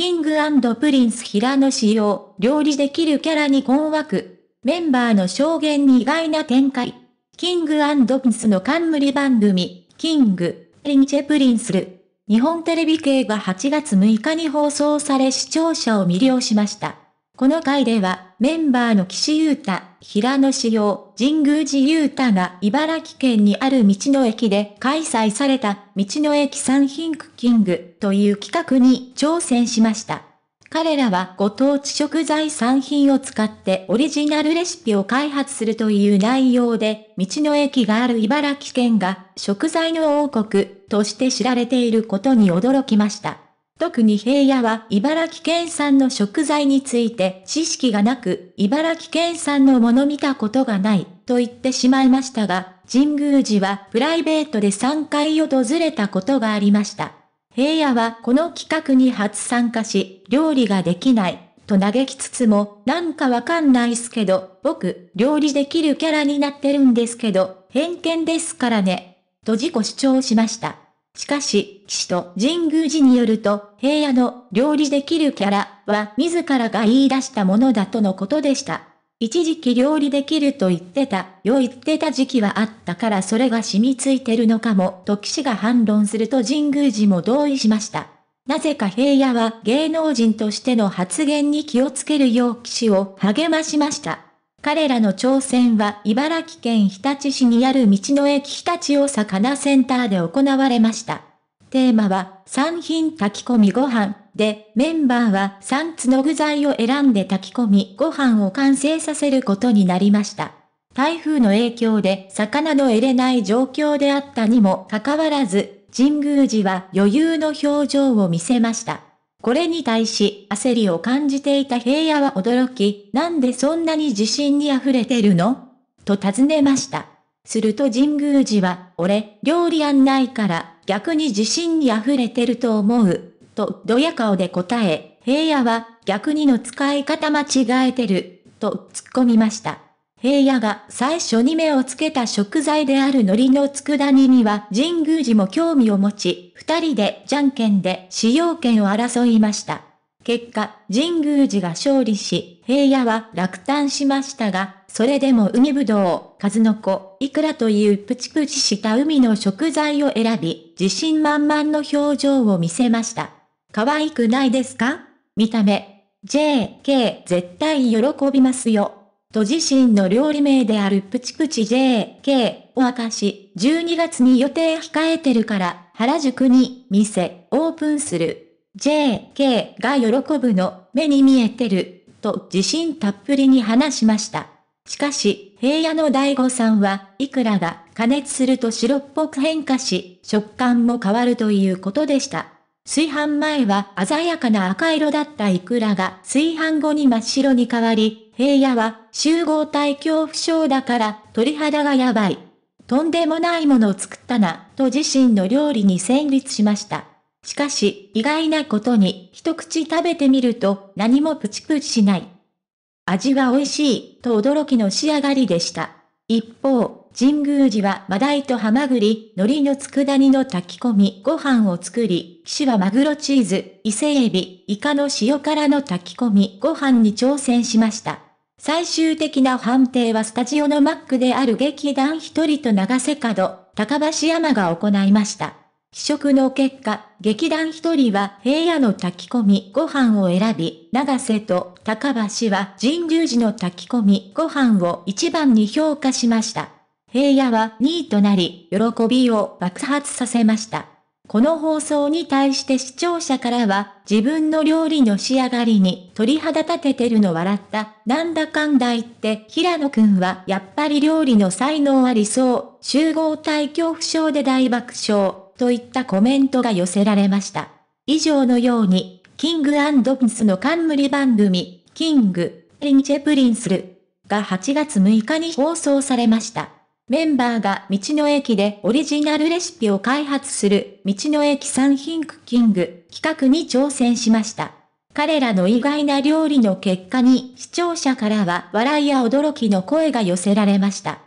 キングプリンス平野仕様、料理できるキャラに困惑。メンバーの証言に意外な展開。キングプリンスの冠番組、キング、リンチェプリンスル。日本テレビ系が8月6日に放送され視聴者を魅了しました。この回では、メンバーの岸優太、平野志陽、神宮寺優太が茨城県にある道の駅で開催された、道の駅サンヒンクキングという企画に挑戦しました。彼らはご当地食材産品を使ってオリジナルレシピを開発するという内容で、道の駅がある茨城県が食材の王国として知られていることに驚きました。特に平野は茨城県産の食材について知識がなく、茨城県産のもの見たことがないと言ってしまいましたが、神宮寺はプライベートで3回訪れたことがありました。平野はこの企画に初参加し、料理ができない、と嘆きつつも、なんかわかんないっすけど、僕、料理できるキャラになってるんですけど、偏見ですからね、と自己主張しました。しかし、騎士と神宮寺によると、平野の料理できるキャラは自らが言い出したものだとのことでした。一時期料理できると言ってた、よ言ってた時期はあったからそれが染みついてるのかも、と騎士が反論すると神宮寺も同意しました。なぜか平野は芸能人としての発言に気をつけるよう騎士を励ましました。彼らの挑戦は茨城県日立市にある道の駅日立お魚センターで行われました。テーマは、3品炊き込みご飯で、メンバーは3つの具材を選んで炊き込みご飯を完成させることになりました。台風の影響で魚の入れない状況であったにもかかわらず、神宮寺は余裕の表情を見せました。これに対し焦りを感じていた平野は驚き、なんでそんなに自信に溢れてるのと尋ねました。すると神宮寺は、俺、料理案内から、逆に自信に溢れてると思う、と、どや顔で答え、平野は、逆にの使い方間違えてる、と突っ込みました。平野が最初に目をつけた食材である海苔の佃煮には神宮寺も興味を持ち、二人でじゃんけんで使用権を争いました。結果、神宮寺が勝利し、平野は落胆しましたが、それでも海ぶどう、数の子、いくらというプチプチした海の食材を選び、自信満々の表情を見せました。可愛くないですか見た目。J、K 絶対喜びますよ。と自身の料理名であるプチプチ JK を明かし、12月に予定控えてるから、原宿に店オープンする。JK が喜ぶの目に見えてる、と自信たっぷりに話しました。しかし、平野の大悟さんは、いくらが加熱すると白っぽく変化し、食感も変わるということでした。炊飯前は鮮やかな赤色だったイクラが炊飯後に真っ白に変わり、平野は集合体恐怖症だから鳥肌がやばい。とんでもないものを作ったな、と自身の料理に戦慄しました。しかし、意外なことに、一口食べてみると、何もプチプチしない。味は美味しい、と驚きの仕上がりでした。一方、神宮寺はマダイとハマグリ、海苔の佃煮の炊き込み、ご飯を作り、騎士はマグロチーズ、伊勢エビ、イカの塩辛の炊き込み、ご飯に挑戦しました。最終的な判定はスタジオのマックである劇団一人と長瀬角、高橋山が行いました。試食の結果、劇団一人は平野の炊き込みご飯を選び、長瀬と高橋は神宮寺の炊き込みご飯を一番に評価しました。平野は2位となり、喜びを爆発させました。この放送に対して視聴者からは、自分の料理の仕上がりに鳥肌立ててるの笑った。なんだかんだ言って、平野くんはやっぱり料理の才能ありそう。集合体恐怖症で大爆笑。といったコメントが寄せられました。以上のように、キングプリンスの冠番組、キング、リンチェプリンスルが8月6日に放送されました。メンバーが道の駅でオリジナルレシピを開発する道の駅サ品ヒンクキング企画に挑戦しました。彼らの意外な料理の結果に視聴者からは笑いや驚きの声が寄せられました。